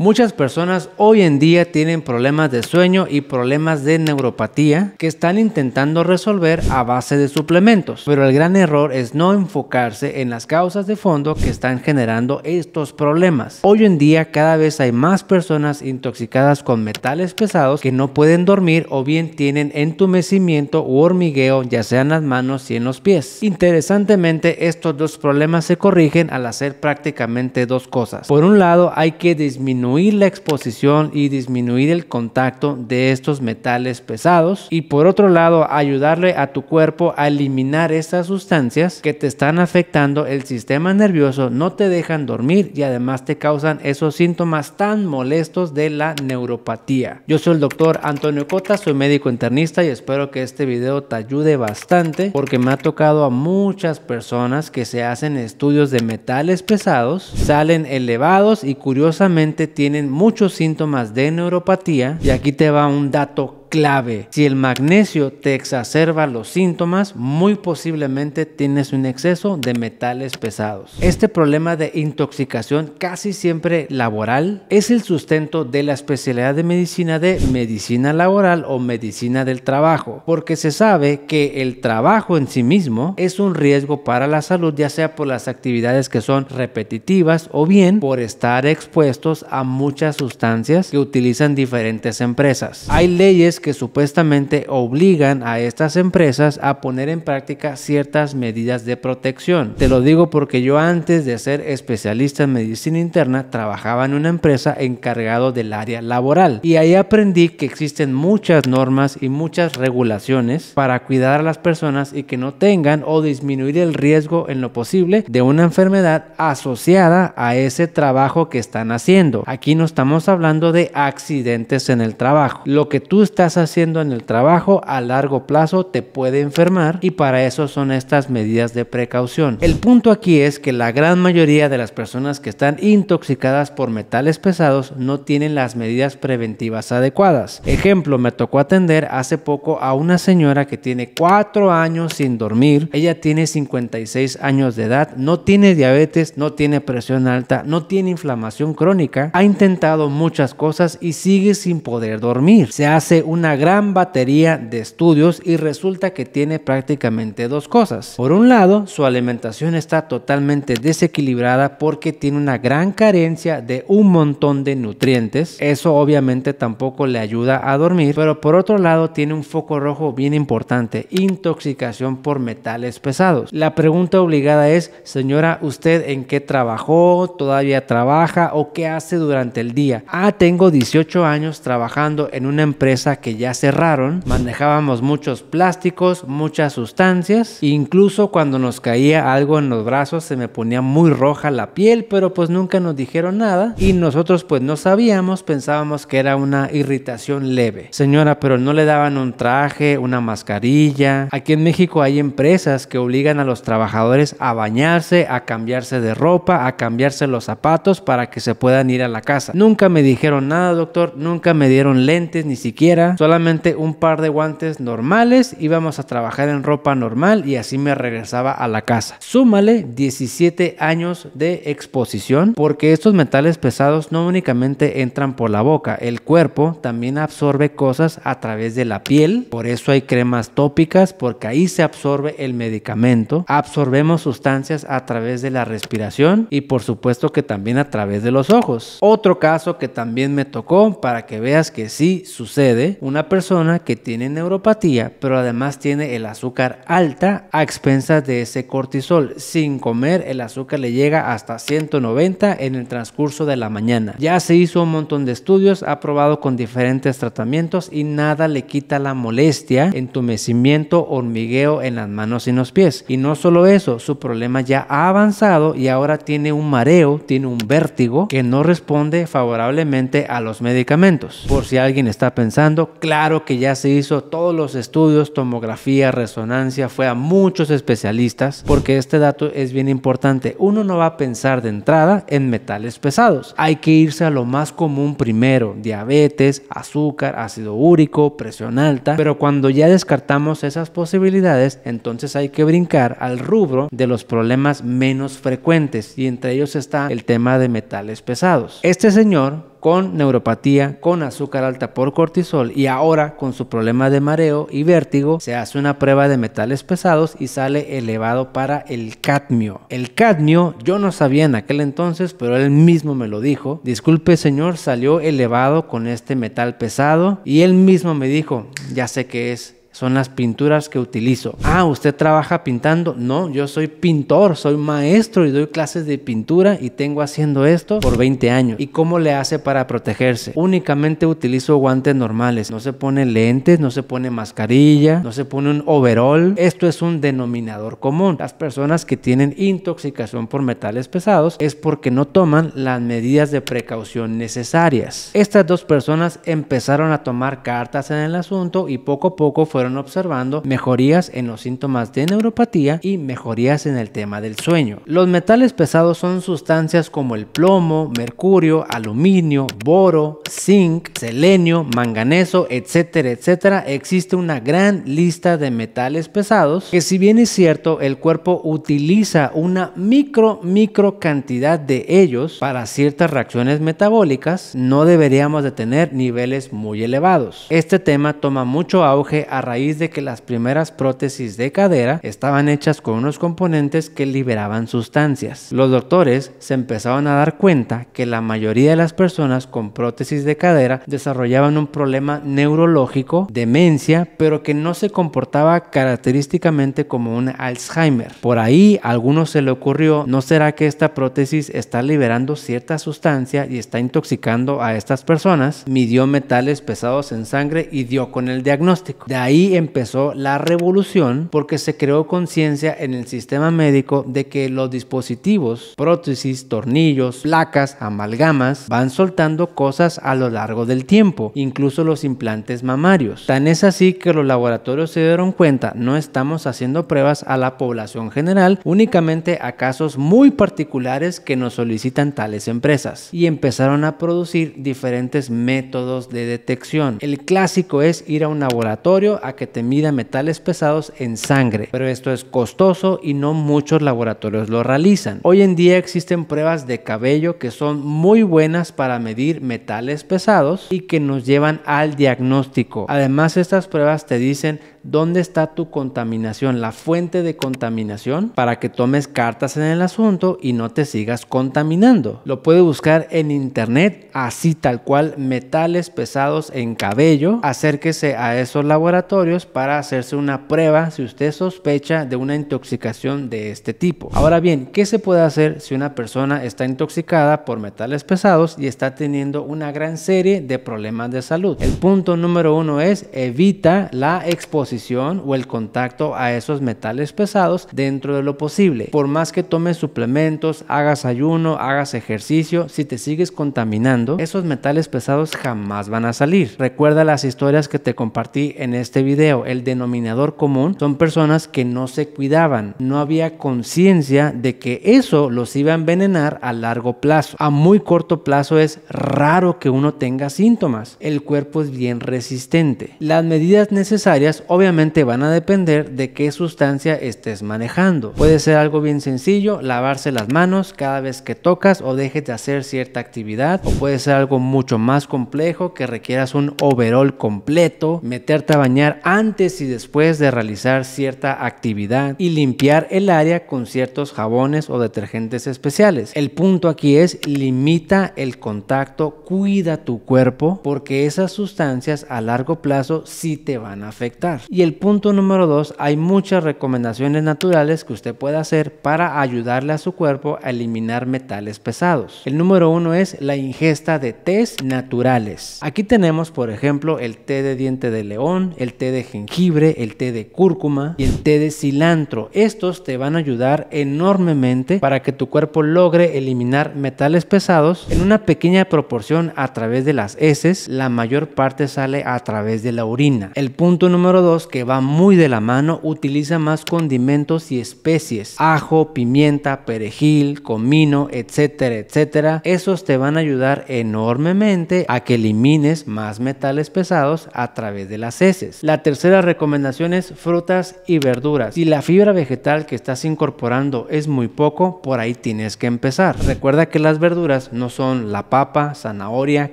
Muchas personas hoy en día tienen problemas de sueño y problemas de neuropatía que están intentando resolver a base de suplementos, pero el gran error es no enfocarse en las causas de fondo que están generando estos problemas. Hoy en día cada vez hay más personas intoxicadas con metales pesados que no pueden dormir o bien tienen entumecimiento u hormigueo ya sea en las manos y en los pies. Interesantemente estos dos problemas se corrigen al hacer prácticamente dos cosas. Por un lado hay que disminuir disminuir la exposición y disminuir el contacto de estos metales pesados y por otro lado ayudarle a tu cuerpo a eliminar estas sustancias que te están afectando el sistema nervioso, no te dejan dormir y además te causan esos síntomas tan molestos de la neuropatía. Yo soy el doctor Antonio Cota, soy médico internista y espero que este video te ayude bastante porque me ha tocado a muchas personas que se hacen estudios de metales pesados, salen elevados y curiosamente tienen muchos síntomas de neuropatía. Y aquí te va un dato clave. Si el magnesio te exacerba los síntomas, muy posiblemente tienes un exceso de metales pesados. Este problema de intoxicación casi siempre laboral es el sustento de la especialidad de medicina de medicina laboral o medicina del trabajo, porque se sabe que el trabajo en sí mismo es un riesgo para la salud, ya sea por las actividades que son repetitivas o bien por estar expuestos a muchas sustancias que utilizan diferentes empresas. Hay leyes que supuestamente obligan a estas empresas a poner en práctica ciertas medidas de protección. Te lo digo porque yo antes de ser especialista en medicina interna trabajaba en una empresa encargado del área laboral y ahí aprendí que existen muchas normas y muchas regulaciones para cuidar a las personas y que no tengan o disminuir el riesgo en lo posible de una enfermedad asociada a ese trabajo que están haciendo. Aquí no estamos hablando de accidentes en el trabajo. Lo que tú estás haciendo en el trabajo a largo plazo te puede enfermar y para eso son estas medidas de precaución. El punto aquí es que la gran mayoría de las personas que están intoxicadas por metales pesados no tienen las medidas preventivas adecuadas. Ejemplo, me tocó atender hace poco a una señora que tiene cuatro años sin dormir, ella tiene 56 años de edad, no tiene diabetes, no tiene presión alta, no tiene inflamación crónica, ha intentado muchas cosas y sigue sin poder dormir. Se hace un una gran batería de estudios y resulta que tiene prácticamente dos cosas. Por un lado, su alimentación está totalmente desequilibrada porque tiene una gran carencia de un montón de nutrientes. Eso obviamente tampoco le ayuda a dormir, pero por otro lado tiene un foco rojo bien importante, intoxicación por metales pesados. La pregunta obligada es, señora, ¿usted en qué trabajó? ¿Todavía trabaja o qué hace durante el día? Ah, tengo 18 años trabajando en una empresa que ya cerraron, manejábamos muchos plásticos, muchas sustancias, incluso cuando nos caía algo en los brazos se me ponía muy roja la piel, pero pues nunca nos dijeron nada y nosotros pues no sabíamos, pensábamos que era una irritación leve. Señora, pero no le daban un traje, una mascarilla. Aquí en México hay empresas que obligan a los trabajadores a bañarse, a cambiarse de ropa, a cambiarse los zapatos para que se puedan ir a la casa. Nunca me dijeron nada, doctor, nunca me dieron lentes ni siquiera solamente un par de guantes normales, íbamos a trabajar en ropa normal y así me regresaba a la casa. Súmale 17 años de exposición porque estos metales pesados no únicamente entran por la boca, el cuerpo también absorbe cosas a través de la piel, por eso hay cremas tópicas porque ahí se absorbe el medicamento, absorbemos sustancias a través de la respiración y por supuesto que también a través de los ojos. Otro caso que también me tocó para que veas que sí sucede, una persona que tiene neuropatía, pero además tiene el azúcar alta a expensas de ese cortisol. Sin comer, el azúcar le llega hasta 190 en el transcurso de la mañana. Ya se hizo un montón de estudios, ha probado con diferentes tratamientos y nada le quita la molestia, entumecimiento, hormigueo en las manos y los pies. Y no solo eso, su problema ya ha avanzado y ahora tiene un mareo, tiene un vértigo que no responde favorablemente a los medicamentos. Por si alguien está pensando claro que ya se hizo todos los estudios, tomografía, resonancia, fue a muchos especialistas, porque este dato es bien importante. Uno no va a pensar de entrada en metales pesados. Hay que irse a lo más común primero, diabetes, azúcar, ácido úrico, presión alta, pero cuando ya descartamos esas posibilidades, entonces hay que brincar al rubro de los problemas menos frecuentes y entre ellos está el tema de metales pesados. Este señor con neuropatía, con azúcar alta por cortisol y ahora con su problema de mareo y vértigo, se hace una prueba de metales pesados y sale elevado para el cadmio. El cadmio yo no sabía en aquel entonces, pero él mismo me lo dijo. Disculpe señor, salió elevado con este metal pesado y él mismo me dijo, ya sé qué es son las pinturas que utilizo. Ah, usted trabaja pintando. No, yo soy pintor, soy maestro y doy clases de pintura y tengo haciendo esto por 20 años. ¿Y cómo le hace para protegerse? Únicamente utilizo guantes normales. No se pone lentes, no se pone mascarilla, no se pone un overall. Esto es un denominador común. Las personas que tienen intoxicación por metales pesados es porque no toman las medidas de precaución necesarias. Estas dos personas empezaron a tomar cartas en el asunto y poco a poco fueron observando mejorías en los síntomas de neuropatía y mejorías en el tema del sueño. Los metales pesados son sustancias como el plomo, mercurio, aluminio, boro, zinc, selenio, manganeso, etcétera, etcétera. Existe una gran lista de metales pesados que si bien es cierto, el cuerpo utiliza una micro, micro cantidad de ellos para ciertas reacciones metabólicas, no deberíamos de tener niveles muy elevados. Este tema toma mucho auge a raíz de que las primeras prótesis de cadera estaban hechas con unos componentes que liberaban sustancias. Los doctores se empezaron a dar cuenta que la mayoría de las personas con prótesis de cadera desarrollaban un problema neurológico, demencia, pero que no se comportaba característicamente como un Alzheimer. Por ahí a algunos se le ocurrió, ¿no será que esta prótesis está liberando cierta sustancia y está intoxicando a estas personas? Midió metales pesados en sangre y dio con el diagnóstico. De ahí y empezó la revolución porque se creó conciencia en el sistema médico de que los dispositivos, prótesis, tornillos, placas, amalgamas, van soltando cosas a lo largo del tiempo, incluso los implantes mamarios. Tan es así que los laboratorios se dieron cuenta, no estamos haciendo pruebas a la población general, únicamente a casos muy particulares que nos solicitan tales empresas. Y empezaron a producir diferentes métodos de detección. El clásico es ir a un laboratorio, que te mida metales pesados en sangre, pero esto es costoso y no muchos laboratorios lo realizan. Hoy en día existen pruebas de cabello que son muy buenas para medir metales pesados y que nos llevan al diagnóstico. Además, estas pruebas te dicen dónde está tu contaminación, la fuente de contaminación, para que tomes cartas en el asunto y no te sigas contaminando. Lo puedes buscar en internet, así tal cual, metales pesados en cabello. Acérquese a esos laboratorios para hacerse una prueba si usted sospecha de una intoxicación de este tipo. Ahora bien, ¿qué se puede hacer si una persona está intoxicada por metales pesados y está teniendo una gran serie de problemas de salud? El punto número uno es evita la exposición o el contacto a esos metales pesados dentro de lo posible. Por más que tomes suplementos, hagas ayuno, hagas ejercicio, si te sigues contaminando, esos metales pesados jamás van a salir. Recuerda las historias que te compartí en este video video, el denominador común, son personas que no se cuidaban, no había conciencia de que eso los iba a envenenar a largo plazo. A muy corto plazo es raro que uno tenga síntomas, el cuerpo es bien resistente. Las medidas necesarias obviamente van a depender de qué sustancia estés manejando. Puede ser algo bien sencillo, lavarse las manos cada vez que tocas o dejes de hacer cierta actividad, o puede ser algo mucho más complejo que requieras un overall completo, meterte a bañar antes y después de realizar cierta actividad y limpiar el área con ciertos jabones o detergentes especiales. El punto aquí es limita el contacto, cuida tu cuerpo porque esas sustancias a largo plazo sí te van a afectar. Y el punto número dos, hay muchas recomendaciones naturales que usted puede hacer para ayudarle a su cuerpo a eliminar metales pesados. El número uno es la ingesta de tés naturales. Aquí tenemos, por ejemplo, el té de diente de león, el té de jengibre, el té de cúrcuma y el té de cilantro. Estos te van a ayudar enormemente para que tu cuerpo logre eliminar metales pesados en una pequeña proporción a través de las heces, la mayor parte sale a través de la orina. El punto número 2 que va muy de la mano utiliza más condimentos y especies, ajo, pimienta, perejil, comino, etcétera, etcétera. Esos te van a ayudar enormemente a que elimines más metales pesados a través de las heces. La tercera recomendación es frutas y verduras. Si la fibra vegetal que estás incorporando es muy poco, por ahí tienes que empezar. Recuerda que las verduras no son la papa, zanahoria,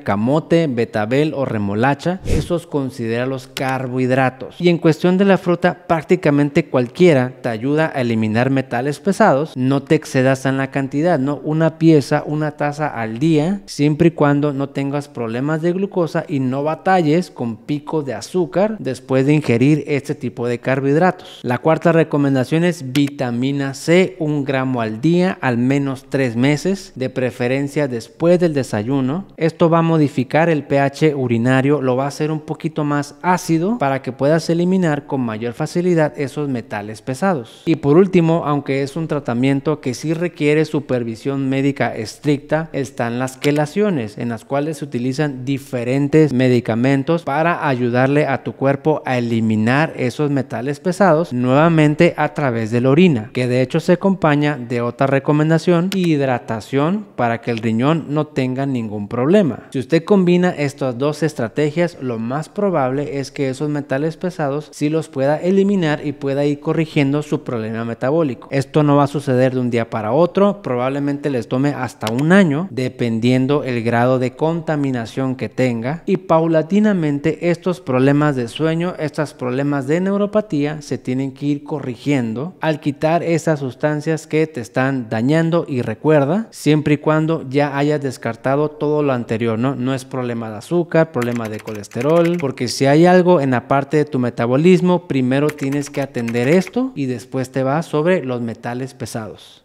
camote, betabel o remolacha. Esos considera los carbohidratos. Y en cuestión de la fruta, prácticamente cualquiera te ayuda a eliminar metales pesados. No te excedas en la cantidad, ¿no? Una pieza, una taza al día, siempre y cuando no tengas problemas de glucosa y no batalles con pico de azúcar después de ingerir este tipo de carbohidratos. La cuarta recomendación es vitamina C, un gramo al día, al menos tres meses, de preferencia después del desayuno. Esto va a modificar el pH urinario, lo va a hacer un poquito más ácido para que puedas eliminar con mayor facilidad esos metales pesados. Y por último, aunque es un tratamiento que sí requiere supervisión médica estricta, están las quelaciones, en las cuales se utilizan diferentes medicamentos para ayudarle a tu cuerpo a eliminar esos metales pesados nuevamente a través de la orina, que de hecho se acompaña de otra recomendación, hidratación para que el riñón no tenga ningún problema. Si usted combina estas dos estrategias, lo más probable es que esos metales pesados sí los pueda eliminar y pueda ir corrigiendo su problema metabólico. Esto no va a suceder de un día para otro, probablemente les tome hasta un año, dependiendo el grado de contaminación que tenga, y paulatinamente estos problemas de sueño estos problemas de neuropatía se tienen que ir corrigiendo al quitar esas sustancias que te están dañando y recuerda, siempre y cuando ya hayas descartado todo lo anterior, ¿no? No es problema de azúcar, problema de colesterol, porque si hay algo en la parte de tu metabolismo, primero tienes que atender esto y después te vas sobre los metales pesados.